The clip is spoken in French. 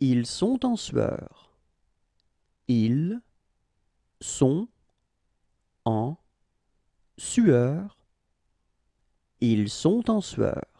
Ils sont en sueur. Ils sont en sueur. Ils sont en sueur.